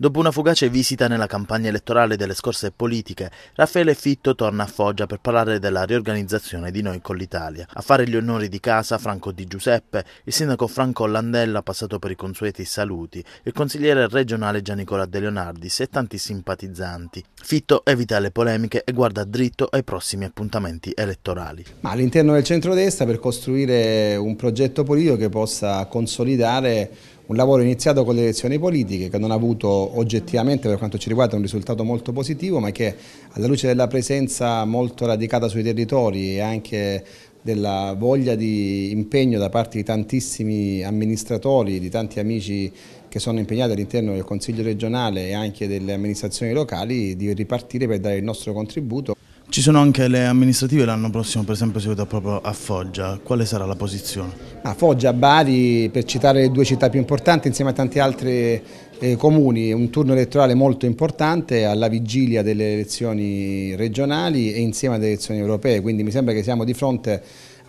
Dopo una fugace visita nella campagna elettorale delle scorse politiche, Raffaele Fitto torna a Foggia per parlare della riorganizzazione di Noi con l'Italia. A fare gli onori di casa Franco Di Giuseppe, il sindaco Franco Landella passato per i consueti saluti, il consigliere regionale Gian Nicola De Leonardis e tanti simpatizzanti. Fitto evita le polemiche e guarda dritto ai prossimi appuntamenti elettorali. Ma all'interno del centrodestra per costruire un progetto politico che possa consolidare un lavoro iniziato con le elezioni politiche che non ha avuto oggettivamente per quanto ci riguarda un risultato molto positivo ma che alla luce della presenza molto radicata sui territori e anche della voglia di impegno da parte di tantissimi amministratori, di tanti amici che sono impegnati all'interno del Consiglio regionale e anche delle amministrazioni locali di ripartire per dare il nostro contributo. Ci sono anche le amministrative l'anno prossimo, per esempio si vota proprio a Foggia, quale sarà la posizione? A ah, Foggia, Bari, per citare le due città più importanti insieme a tanti altri eh, comuni, un turno elettorale molto importante alla vigilia delle elezioni regionali e insieme alle elezioni europee, quindi mi sembra che siamo di fronte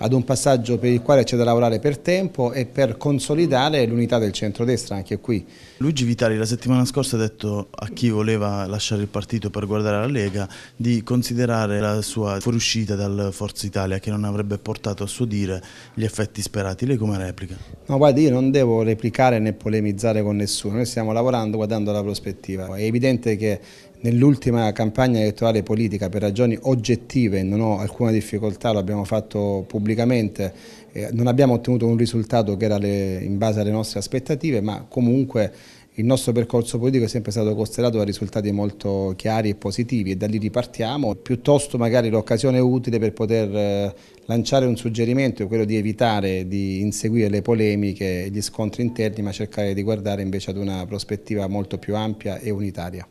ad un passaggio per il quale c'è da lavorare per tempo e per consolidare l'unità del centrodestra anche qui. Luigi Vitali la settimana scorsa ha detto a chi voleva lasciare il partito per guardare la Lega di considerare la sua fuoriuscita dal Forza Italia che non avrebbe portato a suo dire gli effetti sperati. Lei come replica? No, guardi, io non devo replicare né polemizzare con nessuno, noi stiamo lavorando guardando la prospettiva. È evidente che Nell'ultima campagna elettorale politica, per ragioni oggettive, non ho alcuna difficoltà, lo abbiamo fatto pubblicamente, eh, non abbiamo ottenuto un risultato che era le, in base alle nostre aspettative, ma comunque il nostro percorso politico è sempre stato costellato da risultati molto chiari e positivi e da lì ripartiamo. Piuttosto magari l'occasione utile per poter eh, lanciare un suggerimento è quello di evitare di inseguire le polemiche e gli scontri interni ma cercare di guardare invece ad una prospettiva molto più ampia e unitaria.